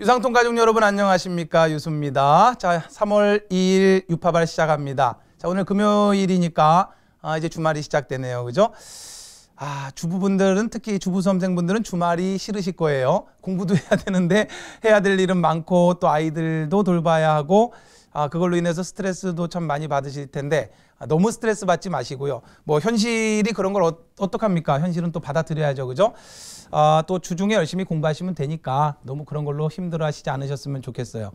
유상통 가족 여러분 안녕하십니까 유수입니다. 자 3월 2일 유파발 시작합니다. 자 오늘 금요일이니까 아, 이제 주말이 시작되네요, 그죠? 아 주부분들은 특히 주부 수험생분들은 주말이 싫으실 거예요. 공부도 해야 되는데 해야 될 일은 많고 또 아이들도 돌봐야 하고 아, 그걸로 인해서 스트레스도 참 많이 받으실 텐데 아, 너무 스트레스 받지 마시고요. 뭐 현실이 그런 걸 어, 어떡합니까? 현실은 또 받아들여야죠. 그죠? 아, 또 주중에 열심히 공부하시면 되니까 너무 그런 걸로 힘들어 하시지 않으셨으면 좋겠어요.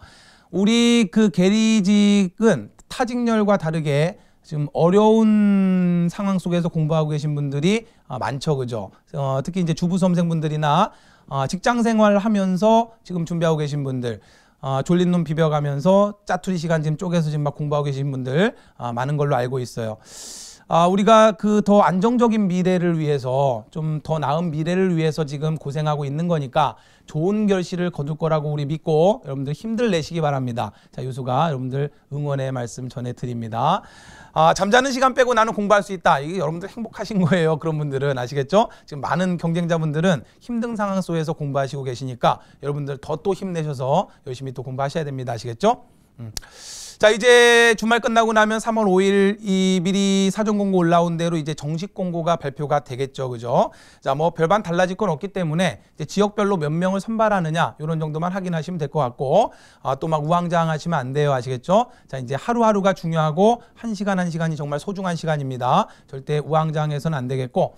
우리 그계리직은 타직렬과 다르게 지금 어려운 상황 속에서 공부하고 계신 분들이 아, 많죠, 그죠? 어, 특히 이제 주부수험생분들이나 어, 아, 직장생활 하면서 지금 준비하고 계신 분들 아, 졸린 눈 비벼가면서 짜투리 시간 지금 쪼개서 지금 막 공부하고 계신 분들 아, 많은 걸로 알고 있어요. 아, 우리가 그 더 안정적인 미래를 위해서 좀 더 나은 미래를 위해서 지금 고생하고 있는 거니까 좋은 결실을 거둘 거라고 우리 믿고 여러분들 힘들 내시기 바랍니다. 자, 유수가 여러분들 응원의 말씀 전해드립니다. 아, 잠자는 시간 빼고 나는 공부할 수 있다. 이게 여러분들 행복하신 거예요. 그런 분들은 아시겠죠? 지금 많은 경쟁자분들은 힘든 상황 속에서 공부하시고 계시니까 여러분들 더 또 힘내셔서 열심히 또 공부하셔야 됩니다. 아시겠죠? 자 이제 주말 끝나고 나면 3월 5일 이 미리 사전 공고 올라온 대로 이제 정식 공고가 발표가 되겠죠, 그죠? 자 뭐 별반 달라질 건 없기 때문에 지역별로 몇 명을 선발하느냐 이런 정도만 확인하시면 될 것 같고 아, 또 막 우왕좌왕하시면 안 돼요, 아시겠죠? 자 이제 하루하루가 중요하고 한 시간 한 시간이 정말 소중한 시간입니다. 절대 우왕좌왕해서는 안 되겠고.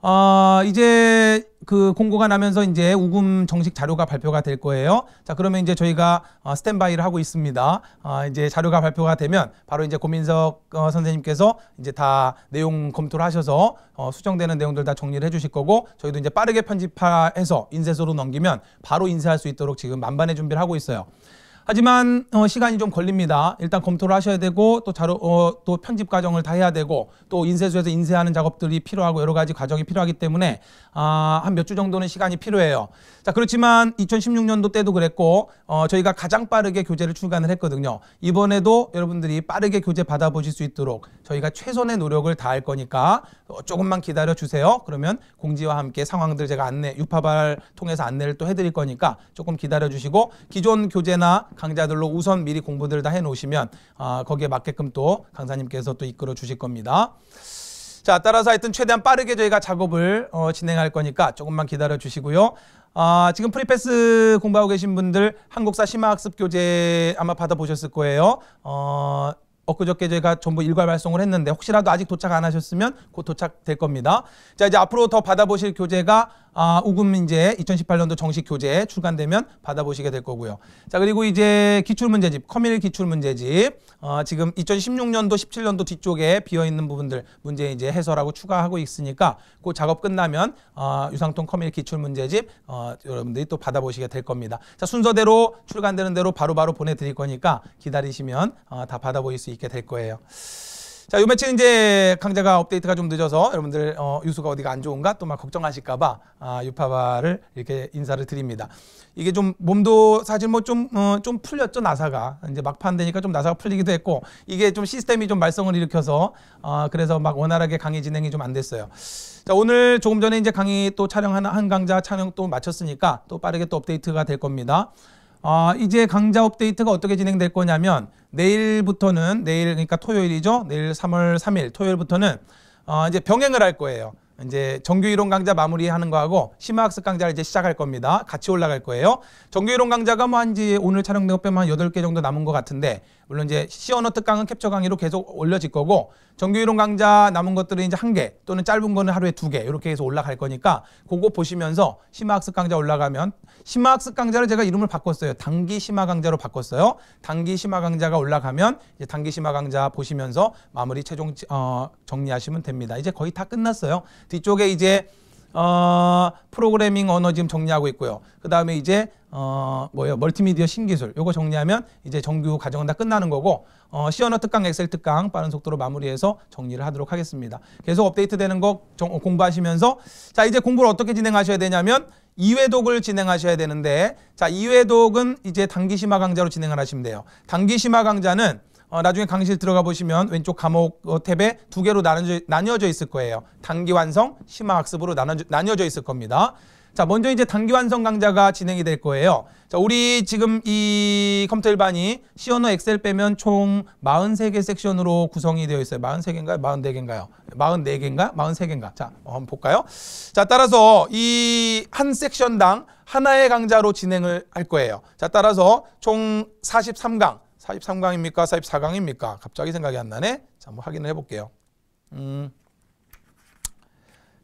어, 이제 그 공고가 나면서 이제 우금 정식 자료가 발표가 될 거예요. 자, 그러면 이제 저희가 어, 스탠바이를 하고 있습니다. 어, 이제 자료가 발표가 되면 바로 이제 고민석 어, 선생님께서 이제 다 내용 검토를 하셔서 어, 수정되는 내용들 다 정리를 해 주실 거고 저희도 이제 빠르게 편집해서 인쇄소로 넘기면 바로 인쇄할 수 있도록 지금 만반의 준비를 하고 있어요. 하지만 어, 시간이 좀 걸립니다. 일단 검토를 하셔야 되고 또 자료 어, 또 편집 과정을 다 해야 되고 또 인쇄소에서 인쇄하는 작업들이 필요하고 여러 가지 과정이 필요하기 때문에 아, 한몇 주 정도는 시간이 필요해요. 자 그렇지만 2016년도 때도 그랬고 어, 저희가 가장 빠르게 교재를 출간을 했거든요. 이번에도 여러분들이 빠르게 교재 받아보실 수 있도록 저희가 최선의 노력을 다할 거니까 조금만 기다려 주세요. 그러면 공지와 함께 상황들 제가 안내 유파발 통해서 안내를 또 해드릴 거니까 조금 기다려 주시고 기존 교재나 강좌들로 우선 미리 공부들 다 해놓으시면 아, 거기에 맞게끔 또 강사님께서 또 이끌어 주실 겁니다. 자, 따라서 하여튼 최대한 빠르게 저희가 작업을 어, 진행할 거니까 조금만 기다려 주시고요. 아, 지금 프리패스 공부하고 계신 분들 한국사 심화학습 교재 아마 받아보셨을 거예요. 어, 엊그저께 제가 전부 일괄 발송을 했는데 혹시라도 아직 도착 안 하셨으면 곧 도착될 겁니다. 자 이제 앞으로 더 받아보실 교재가 아, 우금 이제 2018년도 정식 교재 출간되면 받아보시게 될 거고요. 자 그리고 이제 기출문제집 커뮤니 티 기출문제집 어, 지금 2016년도 17년도 뒤쪽에 비어있는 부분들 문제 이제 해설하고 추가하고 있으니까 그 작업 끝나면 어, 유상통 커뮤니 티 기출문제집 어, 여러분들이 또 받아보시게 될 겁니다. 자 순서대로 출간되는 대로 바로바로 바로 보내드릴 거니까 기다리시면 어, 다 받아보실 수 있게 될 거예요. 자, 요 며칠 이제 강제가 업데이트가 좀 늦어서 여러분들 어, 유수가 어디가 안 좋은가 또 막 걱정하실까봐 아, 유파바를 이렇게 인사를 드립니다. 이게 좀 몸도 사실 뭐좀좀 어, 좀 풀렸죠 나사가 이제 막판 되니까 좀 나사가 풀리기도 했고 이게 좀 시스템이 좀 말썽을 일으켜서 어, 그래서 막 원활하게 강의 진행이 좀 안 됐어요. 자, 오늘 조금 전에 이제 강의 또 촬영하는 한 강좌 촬영 또 마쳤으니까 또 빠르게 또 업데이트가 될 겁니다. 어, 이제 강좌 업데이트가 어떻게 진행될 거냐면 내일부터는 내일 그러니까 토요일이죠. 내일 3월 3일 토요일부터는 어, 이제 병행을 할 거예요. 이제 정규 이론 강좌 마무리하는 거하고 심화학습 강좌를 이제 시작할 겁니다. 같이 올라갈 거예요. 정규 이론 강좌가 뭐 한지 오늘 촬영된 것 빼면 한 8개 정도 남은 것 같은데 물론 이제 시어너 특강은 캡처 강의로 계속 올려질 거고 정규 이론 강좌 남은 것들은 이제 한 개 또는 짧은 거는 하루에 두 개 이렇게 해서 올라갈 거니까 그거 보시면서 심화학습 강좌 올라가면 심화학습 강좌를 제가 이름을 바꿨어요. 단기 심화 강좌로 바꿨어요. 단기 심화 강좌가 올라가면 이제 단기 심화 강좌 보시면서 마무리 최종 어, 정리하시면 됩니다. 이제 거의 다 끝났어요. 뒤쪽에 이제 어, 프로그래밍 언어 지금 정리하고 있고요. 그 다음에 이제 어, 뭐예요? 멀티미디어 신기술. 요거 정리하면 이제 정규 과정은 다 끝나는 거고 어, 시어너 특강, 엑셀 특강 빠른 속도로 마무리해서 정리를 하도록 하겠습니다. 계속 업데이트되는 거 정, 어, 공부하시면서 자 이제 공부를 어떻게 진행하셔야 되냐면 이외독을 진행하셔야 되는데 자이외독은 이제 단기 심화 강좌로 진행을 하시면 돼요. 단기 심화 강좌는 어, 나중에 강의실 들어가 보시면 왼쪽 과목 어, 탭에 두 개로 나눠져, 나뉘어져 있을 거예요. 단기 완성, 심화 학습으로 나눠져, 나뉘어져 있을 겁니다. 자, 먼저 이제 단기 완성 강좌가 진행이 될 거예요. 자, 우리 지금 이 컴퓨터 일반이 시어너 엑셀 빼면 총 43개 섹션으로 구성이 되어 있어요. 43개인가요? 44개인가요? 44개인가? 요 43개인가? 자, 어, 한번 볼까요? 자, 따라서 이 한 섹션당 하나의 강좌로 진행을 할 거예요. 자, 따라서 총 43강 43강입니까? 44강입니까? 갑자기 생각이 안 나네. 자, 한번 확인을 해볼게요. 음.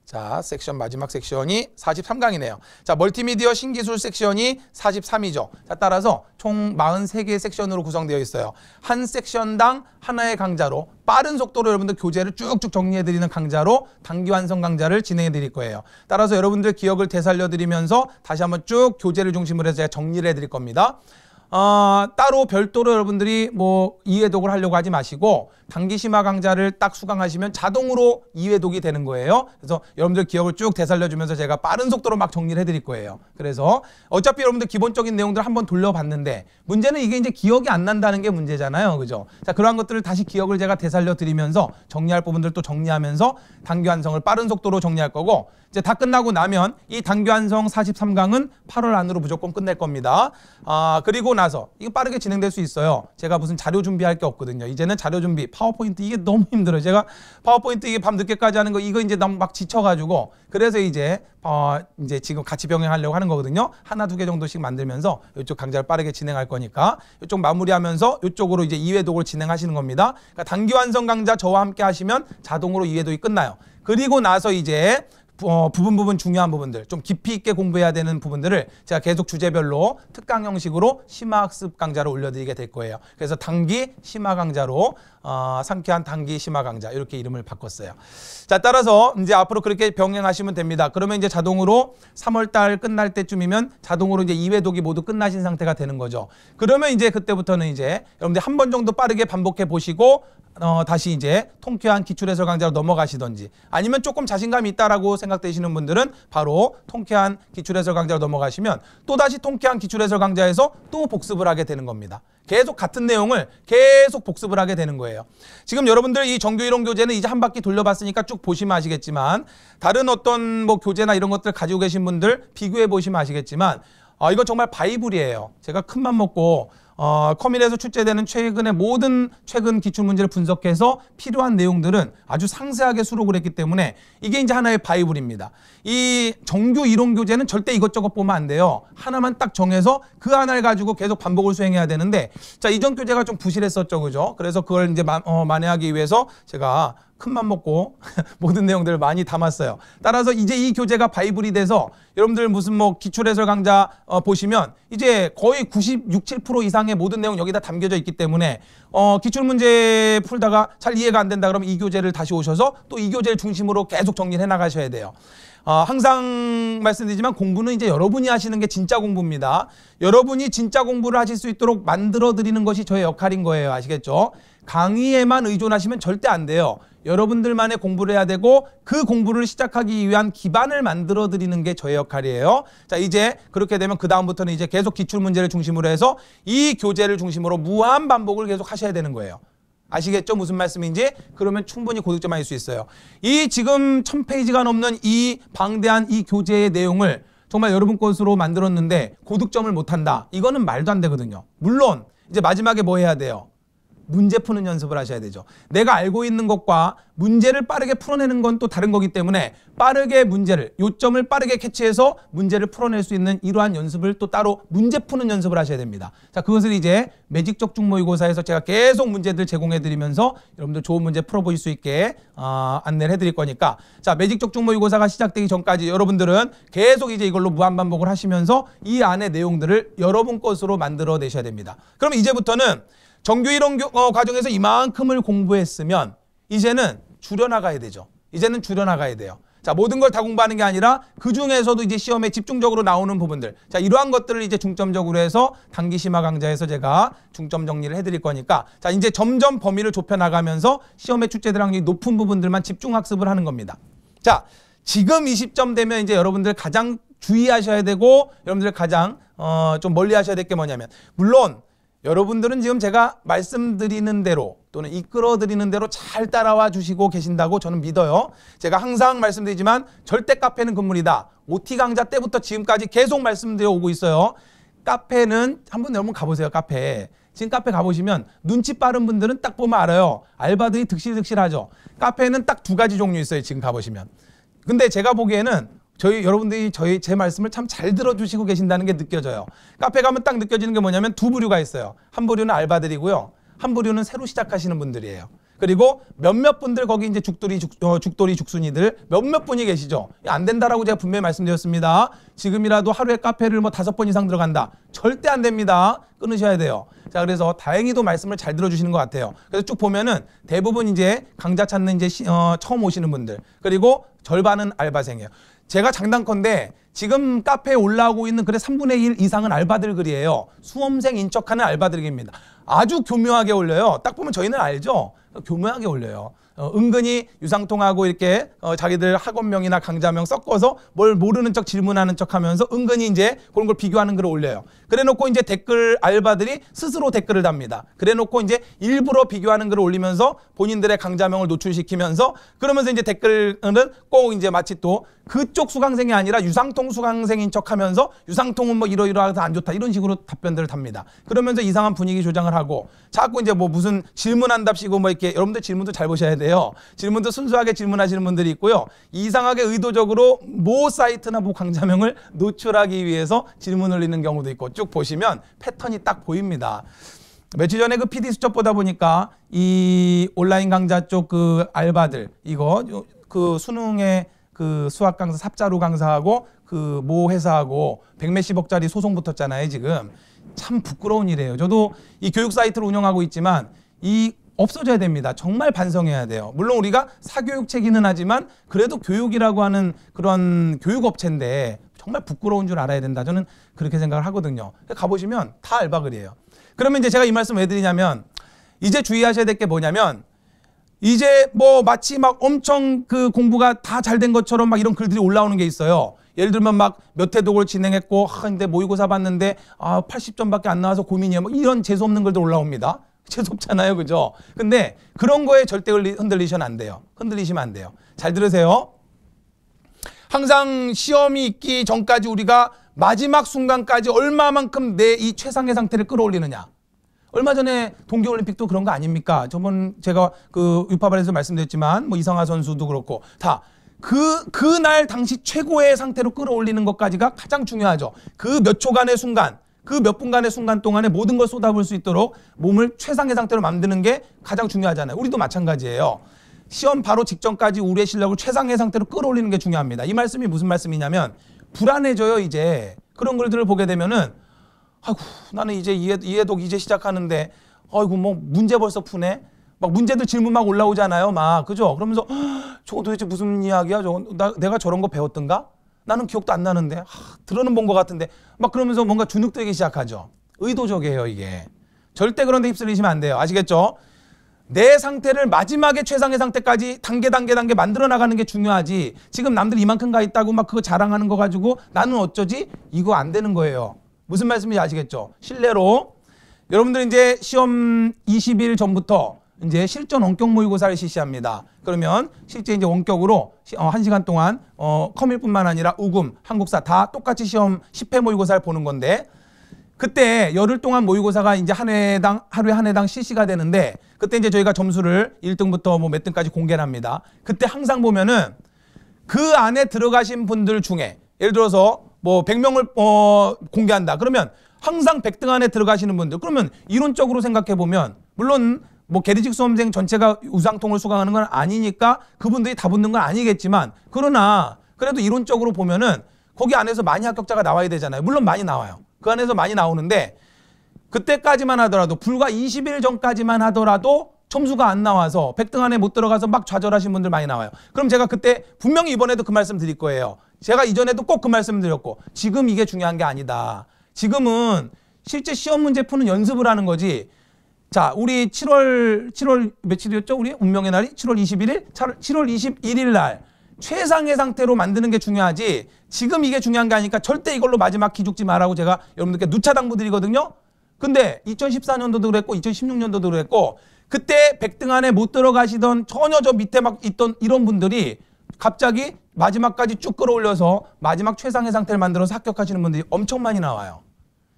자, 섹션 마지막 섹션이 43강이네요. 자, 멀티미디어 신기술 섹션이 43이죠. 자, 따라서 총 43개의 섹션으로 구성되어 있어요. 한 섹션당 하나의 강좌로 빠른 속도로 여러분들 교재를 쭉쭉 정리해드리는 강좌로 단기 완성 강좌를 진행해드릴 거예요. 따라서 여러분들 기억을 되살려드리면서 다시 한번 쭉 교재를 중심으로 해서 제가 정리를 해드릴 겁니다. 어, 따로 별도로 여러분들이 뭐 이해독을 하려고 하지 마시고 단기심화 강좌를 딱 수강하시면 자동으로 이해독이 되는 거예요. 그래서 여러분들 기억을 쭉 되살려주면서 제가 빠른 속도로 막 정리를 해드릴 거예요. 그래서 어차피 여러분들 기본적인 내용들을 한번 돌려봤는데 문제는 이게 이제 기억이 안 난다는 게 문제잖아요. 그죠? 자, 그러한 것들을 다시 기억을 제가 되살려드리면서 정리할 부분들 또 정리하면서 단기 완성을 빠른 속도로 정리할 거고 이제 다 끝나고 나면 이 단기 완성 43강은 8월 안으로 무조건 끝낼 겁니다. 아, 그리고 나서 이거 빠르게 진행될 수 있어요. 제가 무슨 자료 준비할 게 없거든요. 이제는 자료 준비, 파워포인트 이게 너무 힘들어요. 제가 파워포인트 이게 밤 늦게까지 하는 거 이거 이제 너무 막 지쳐가지고 그래서 이제 어 이제 지금 같이 병행하려고 하는 거거든요. 하나 두 개 정도씩 만들면서 이쪽 강좌를 빠르게 진행할 거니까 이쪽 마무리하면서 이쪽으로 이제 2회 독을 진행하시는 겁니다. 그러니까 단기 완성 강좌 저와 함께 하시면 자동으로 2회 독이 끝나요. 그리고 나서 이제 어, 부분 부분 중요한 부분들 좀 깊이 있게 공부해야 되는 부분들을 제가 계속 주제별로 특강 형식으로 심화학습 강좌로 올려드리게 될 거예요. 그래서 단기 심화 강좌로 어, 상쾌한 단기 심화 강좌 이렇게 이름을 바꿨어요. 자 따라서 이제 앞으로 그렇게 병행하시면 됩니다. 그러면 이제 자동으로 3월달 끝날 때쯤이면 자동으로 이제 2회 독이 모두 끝나신 상태가 되는 거죠. 그러면 이제 그때부터는 이제 여러분들 한 번 정도 빠르게 반복해 보시고 어, 다시 이제 통쾌한 기출해설 강좌로 넘어가시던지 아니면 조금 자신감이 있다라고 생각되시는 분들은 바로 통쾌한 기출해설 강좌로 넘어가시면 또다시 통쾌한 기출해설 강좌에서 또 복습을 하게 되는 겁니다. 계속 같은 내용을 계속 복습을 하게 되는 거예요. 지금 여러분들 이 정규 이론 교재는 이제 한 바퀴 돌려봤으니까 쭉 보시면 아시겠지만 다른 어떤 뭐 교재나 이런 것들 가지고 계신 분들 비교해 보시면 아시겠지만 아, 이거 정말 바이블이에요. 제가 큰맘 먹고 어, 커밀에서 출제되는 최근의 모든 최근 기출문제를 분석해서 필요한 내용들은 아주 상세하게 수록을 했기 때문에 이게 이제 하나의 바이블입니다. 이 정규 이론 교재는 절대 이것저것 보면 안 돼요. 하나만 딱 정해서 그 하나를 가지고 계속 반복을 수행해야 되는데 자 이전 교재가 좀 부실했었죠. 그죠? 그래서 그걸 이제 마, 어, 만회하기 위해서 제가 큰 맘 먹고 모든 내용들을 많이 담았어요. 따라서 이제 이 교재가 바이블이 돼서 여러분들 무슨 뭐 기출해설 강좌 어, 보시면 이제 거의 96, 7% 이상 사의 모든 내용 여기다 담겨져 있기 때문에 어, 기출문제 풀다가 잘 이해가 안 된다 그러면 이 교재를 다시 오셔서 또 이 교재를 중심으로 계속 정리를 해나가셔야 돼요. 어, 항상 말씀드리지만 공부는 이제 여러분이 하시는 게 진짜 공부입니다. 여러분이 진짜 공부를 하실 수 있도록 만들어 드리는 것이 저의 역할인 거예요. 아시겠죠? 강의에만 의존하시면 절대 안 돼요. 여러분들만의 공부를 해야 되고 그 공부를 시작하기 위한 기반을 만들어 드리는 게 저의 역할이에요. 자, 이제 그렇게 되면 그다음부터는 이제 계속 기출 문제를 중심으로 해서 이 교재를 중심으로 무한 반복을 계속 하셔야 되는 거예요. 아시겠죠? 무슨 말씀인지? 그러면 충분히 고득점 할 수 있어요. 이 지금 천페이지가 넘는 이 방대한 이 교재의 내용을 정말 여러분 것으로 만들었는데 고득점을 못한다. 이거는 말도 안 되거든요. 물론 이제 마지막에 뭐 해야 돼요? 문제 푸는 연습을 하셔야 되죠. 내가 알고 있는 것과 문제를 빠르게 풀어내는 건 또 다른 거기 때문에 빠르게 문제를, 요점을 빠르게 캐치해서 문제를 풀어낼 수 있는 이러한 연습을 또 따로 문제 푸는 연습을 하셔야 됩니다. 자, 그것을 이제 매직적 중모의고사에서 제가 계속 문제들 제공해드리면서 여러분들 좋은 문제 풀어보실 수 있게 어, 안내를 해드릴 거니까 자, 매직적 중모의고사가 시작되기 전까지 여러분들은 계속 이제 이걸로 무한반복을 하시면서 이안에 내용들을 여러분 것으로 만들어내셔야 됩니다. 그럼 이제부터는 정규 1원 어, 과정에서 이만큼을 공부했으면 이제는 줄여나가야 되죠. 이제는 줄여나가야 돼요. 자, 모든 걸 다 공부하는 게 아니라 그 중에서도 이제 시험에 집중적으로 나오는 부분들. 자, 이러한 것들을 이제 중점적으로 해서 단기 심화 강좌에서 제가 중점 정리를 해드릴 거니까 자, 이제 점점 범위를 좁혀 나가면서 시험에출제될 확률이 높은 부분들만 집중 학습을 하는 겁니다. 자, 지금 2 0점 되면 이제 여러분들 가장 주의하셔야 되고 여러분들 가장 어, 좀 멀리 하셔야 될 게 뭐냐면 물론 여러분들은 지금 제가 말씀드리는 대로 또는 이끌어드리는 대로 잘 따라와 주시고 계신다고 저는 믿어요. 제가 항상 말씀드리지만 절대 카페는 금물이다. OT 강좌 때부터 지금까지 계속 말씀드려 오고 있어요. 카페는 한번 여러분 가보세요. 카페. 지금 카페 가보시면 눈치 빠른 분들은 딱 보면 알아요. 알바들이 득실득실하죠. 카페는 딱 두 가지 종류 있어요. 지금 가보시면. 근데 제가 보기에는 저희 여러분들이 저희 제 말씀을 참 잘 들어주시고 계신다는 게 느껴져요. 카페 가면 딱 느껴지는 게 뭐냐면 두 부류가 있어요. 한 부류는 알바들이고요. 한 부류는 새로 시작하시는 분들이에요. 그리고 몇몇 분들 거기 이제 죽돌이 죽, 어, 죽돌이 죽순이들 몇몇 분이 계시죠. 안 된다라고 제가 분명히 말씀드렸습니다. 지금이라도 하루에 카페를 뭐 다섯 번 이상 들어간다. 절대 안 됩니다. 끊으셔야 돼요. 자, 그래서 다행히도 말씀을 잘 들어주시는 것 같아요. 그래서 쭉 보면은 대부분 이제 강좌 찾는 이제 시, 어, 처음 오시는 분들 그리고 절반은 알바생이에요. 제가 장단컨대 지금 카페에 올라오고 있는 글의 3분의 1 이상은 알바들 글이에요. 수험생 인척하는 알바들 입니다 아주 교묘하게 올려요. 딱 보면 저희는 알죠? 교묘하게 올려요. 어, 은근히 유상통하고 이렇게 어, 자기들 학원명이나 강좌명 섞어서 뭘 모르는 척 질문하는 척 하면서 은근히 이제 그런 걸 비교하는 글을 올려요. 그래 놓고 이제 댓글 알바들이 스스로 댓글을 답니다. 그래 놓고 이제 일부러 비교하는 글을 올리면서 본인들의 강좌명을 노출시키면서 그러면서 이제 댓글은 꼭 이제 마치 또 그쪽 수강생이 아니라 유상통 수강생인 척 하면서 유상통은 뭐 이러이러해서 안 좋다 이런 식으로 답변들을 답니다. 그러면서 이상한 분위기 조장을 하고 자꾸 이제 뭐 무슨 질문한답시고 뭐 이렇게 여러분들 질문도 잘 보셔야 돼요. 있는데요. 질문도 순수하게 질문하시는 분들이 있고요. 이상하게 의도적으로 모 사이트나 모 강좌명을 노출하기 위해서 질문 올리는 경우도 있고 쭉 보시면 패턴이 딱 보입니다. 며칠 전에 그 PD 수첩 보다 보니까 이 온라인 강좌 쪽그 알바들 이거 그 수능의 그 수학 강사 삽자루 강사하고 그모 회사하고 백몇십억짜리 소송 붙었잖아요 지금 참 부끄러운 일이에요. 저도 이 교육 사이트를 운영하고 있지만 이 없어져야 됩니다. 정말 반성해야 돼요. 물론 우리가 사교육체기는 하지만 그래도 교육이라고 하는 그런 교육업체인데 정말 부끄러운 줄 알아야 된다. 저는 그렇게 생각을 하거든요. 가보시면 다 알바글이에요. 그러면 이제 제가 이 말씀 왜 드리냐면 이제 주의하셔야 될 게 뭐냐면 이제 뭐 마치 막 엄청 그 공부가 다 잘 된 것처럼 막 이런 글들이 올라오는 게 있어요. 예를 들면 막몇 회독을 진행했고 아 근데 모의고사 봤는데 아 80점밖에 안 나와서 고민이에요. 막 이런 재수없는 글들 올라옵니다. 죄송없잖아요 그죠? 근데 그런 거에 절대 흔들리시면 안 돼요. 흔들리시면 안 돼요. 잘 들으세요. 항상 시험이 있기 전까지 우리가 마지막 순간까지 얼마만큼 내 이 최상의 상태를 끌어올리느냐. 얼마 전에 동계올림픽도 그런 거 아닙니까? 저번 제가 그 유파발에서 말씀드렸지만 뭐 이상하 선수도 그렇고 다 그, 그날 당시 최고의 상태로 끌어올리는 것까지가 가장 중요하죠. 그 몇 초간의 순간, 그몇 분간의 순간 동안에 모든 걸 쏟아볼 수 있도록 몸을 최상의 상태로 만드는 게 가장 중요하잖아요. 우리도 마찬가지예요. 시험 바로 직전까지 우리의 실력을 최상의 상태로 끌어올리는 게 중요합니다. 이 말씀이 무슨 말씀이냐면 불안해져요, 이제. 그런 글들을 보게 되면은 아이고, 나는 이제 이해, 이해독 이제 시작하는데 아이고 뭐 문제 벌써 푸네. 막문제들 질문 막 올라오잖아요. 막 그죠? 그러면서 저거 도대체 무슨 이야기야? 저거 나, 내가 저런 거 배웠던가? 나는 기억도 안 나는데 하, 들어는 본 것 같은데 막 그러면서 뭔가 주눅들기 시작하죠. 의도적이에요 이게. 절대 그런 데 휩쓸리시면 안 돼요. 아시겠죠? 내 상태를 마지막에 최상의 상태까지 단계 단계 단계 만들어 나가는 게 중요하지. 지금 남들 이만큼 가 있다고 막 그거 자랑하는 거 가지고 나는 어쩌지? 이거 안 되는 거예요. 무슨 말씀인지 아시겠죠? 실례로 여러분들 이제 시험 20일 전부터 이제 실전 원격 모의고사를 실시합니다. 그러면 실제 이제 원격으로 어, 한 시간 동안 어, 컴일뿐만 아니라 우금, 한국사 다 똑같이 시험 10회 모의고사를 보는 건데 그때 열흘 동안 모의고사가 이제 한해당 하루에 한해당 실시가 되는데 그때 이제 저희가 점수를 1등부터 뭐 몇 등까지 공개를 합니다. 그때 항상 보면은 그 안에 들어가신 분들 중에 예를 들어서 뭐 100명을 어 공개한다. 그러면 항상 100등 안에 들어가시는 분들 그러면 이론적으로 생각해 보면 물론 뭐 게리직 수험생 전체가 우상통을 수강하는 건 아니니까 그분들이 다 붙는 건 아니겠지만 그러나 그래도 이론적으로 보면은 거기 안에서 많이 합격자가 나와야 되잖아요. 물론 많이 나와요. 그 안에서 많이 나오는데 그때까지만 하더라도 불과 20일 전까지만 하더라도 점수가 안 나와서 100등 안에 못 들어가서 막 좌절하신 분들 많이 나와요. 그럼 제가 그때 분명히 이번에도 그 말씀 드릴 거예요. 제가 이전에도 꼭 그 말씀 드렸고 지금 이게 중요한 게 아니다. 지금은 실제 시험 문제 푸는 연습을 하는 거지 자, 우리 7월 7월 며칠이었죠? 우리 운명의 날이 7월 21일, 7월 21일 날 최상의 상태로 만드는 게 중요하지. 지금 이게 중요한 게 아니까 절대 이걸로 마지막 기죽지 말라고 제가 여러분들께 누차 당부드리거든요. 근데 2014년도도 그랬고 2016년도도 그랬고 그때 100등 안에 못 들어가시던 전혀 저 밑에 막 있던 이런 분들이 갑자기 마지막까지 쭉 끌어올려서 마지막 최상의 상태를 만들어서 합격하시는 분들이 엄청 많이 나와요.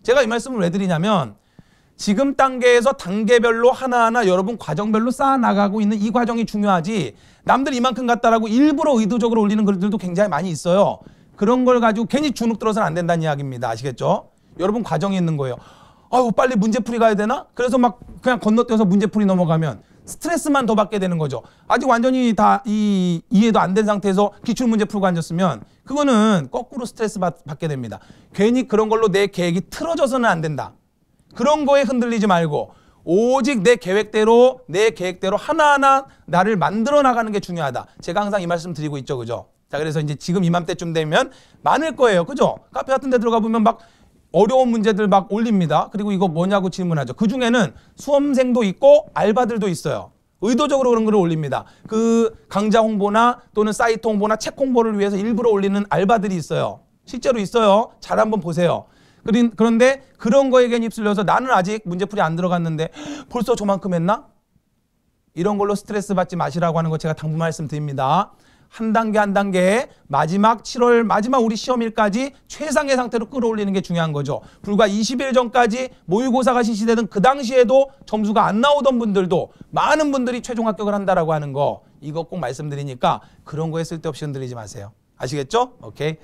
제가 이 말씀을 왜 드리냐면 지금 단계에서 단계별로 하나하나 여러분 과정별로 쌓아나가고 있는 이 과정이 중요하지 남들 이만큼 갔다라고 일부러 의도적으로 올리는 글들도 굉장히 많이 있어요. 그런 걸 가지고 괜히 주눅 들어서는 안 된다는 이야기입니다. 아시겠죠? 여러분 과정이 있는 거예요. 아유 빨리 문제풀이 가야 되나? 그래서 막 그냥 건너뛰어서 문제풀이 넘어가면 스트레스만 더 받게 되는 거죠. 아직 완전히 다이 이해도 안 된 상태에서 기출 문제 풀고 앉았으면 그거는 거꾸로 스트레스 받, 받게 됩니다. 괜히 그런 걸로 내 계획이 틀어져서는 안 된다. 그런 거에 흔들리지 말고 오직 내 계획대로 내 계획대로 하나하나 나를 만들어 나가는 게 중요하다. 제가 항상 이 말씀 드리고 있죠. 그죠? 자 그래서 이제 지금 이맘때쯤 되면 많을 거예요. 그죠? 카페 같은 데 들어가 보면 막 어려운 문제들 막 올립니다. 그리고 이거 뭐냐고 질문하죠. 그중에는 수험생도 있고 알바들도 있어요. 의도적으로 그런 글을 올립니다. 그 강좌 홍보나 또는 사이트 홍보나 책 홍보를 위해서 일부러 올리는 알바들이 있어요. 실제로 있어요. 잘 한번 보세요. 그런데 그런 거에 겐히 휩쓸려서 나는 아직 문제풀이 안 들어갔는데 벌써 저만큼 했나? 이런 걸로 스트레스 받지 마시라고 하는 거 제가 당부 말씀드립니다. 한 단계 한 단계 마지막 7월 마지막 우리 시험일까지 최상의 상태로 끌어올리는 게 중요한 거죠. 불과 20일 전까지 모의고사가 실시되던 그 당시에도 점수가 안 나오던 분들도 많은 분들이 최종 합격을 한다라고 하는 거 이거 꼭 말씀드리니까 그런 거에 쓸데없이 흔들리지 마세요. 아시겠죠? 오케이.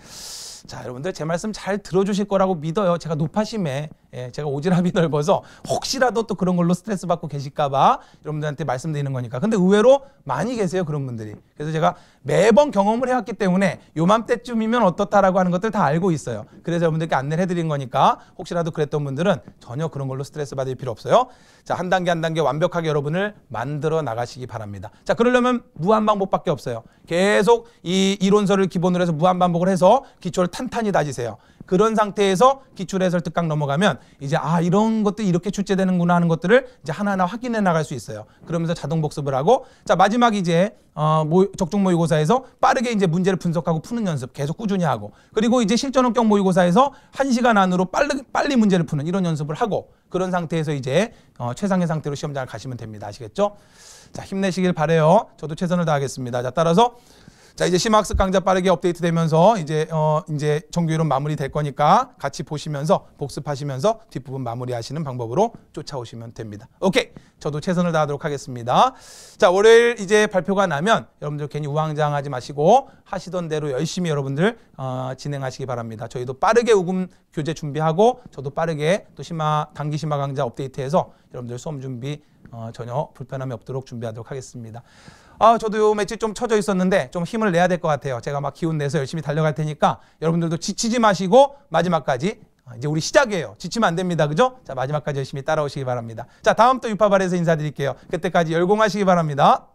자, 여러분들 제 말씀 잘 들어주실 거라고 믿어요. 제가 높아심에 예, 제가 오지랖이 넓어서 혹시라도 또 그런 걸로 스트레스 받고 계실까봐 여러분들한테 말씀드리는 거니까. 근데 의외로 많이 계세요 그런 분들이. 그래서 제가 매번 경험을 해왔기 때문에 요맘때쯤이면 어떻다라고 하는 것들 다 알고 있어요. 그래서 여러분들께 안내를 해드린 거니까 혹시라도 그랬던 분들은 전혀 그런 걸로 스트레스 받을 필요 없어요. 자, 한 단계 한 단계 완벽하게 여러분을 만들어 나가시기 바랍니다. 자, 그러려면 무한 방법밖에 없어요. 계속 이 이론서를 기본으로 해서 무한 반복을 해서 기초를 탄탄히 다지세요. 그런 상태에서 기출해설 특강 넘어가면 이제 아 이런 것들이 이렇게 출제되는구나 하는 것들을 이제 하나하나 확인해 나갈 수 있어요. 그러면서 자동 복습을 하고 자 마지막 이제 어, 모, 적중 모의고사에서 빠르게 이제 문제를 분석하고 푸는 연습 계속 꾸준히 하고 그리고 이제 실전 합격 모의고사에서 한시간 안으로 빨리, 빨리 문제를 푸는 이런 연습을 하고 그런 상태에서 이제 어, 최상의 상태로 시험장을 가시면 됩니다. 아시겠죠? 자 힘내시길 바래요. 저도 최선을 다하겠습니다. 자 따라서 자, 이제 심학습 강좌 빠르게 업데이트 되면서 이제 어 이제 정규 이론 마무리 될 거니까 같이 보시면서 복습하시면서 뒷부분 마무리하시는 방법으로 쫓아오시면 됩니다. 오케이. 저도 최선을 다하도록 하겠습니다. 자, 월요일 이제 발표가 나면 여러분들 괜히 우왕좌왕하지 마시고 하시던 대로 열심히 여러분들 어 진행하시기 바랍니다. 저희도 빠르게 우금 교재 준비하고 저도 빠르게 또 심화 단기 심화 강좌 업데이트해서 여러분들 수험 준비 어, 전혀 불편함이 없도록 준비하도록 하겠습니다. 아, 저도 요 매치 좀 처져 있었는데 좀 힘을 내야 될 것 같아요. 제가 막 기운 내서 열심히 달려갈 테니까 여러분들도 지치지 마시고 마지막까지 아, 이제 우리 시작이에요. 지치면 안 됩니다. 그죠? 자, 마지막까지 열심히 따라오시기 바랍니다. 자, 다음 또 유파발에서 인사드릴게요. 그때까지 열공하시기 바랍니다.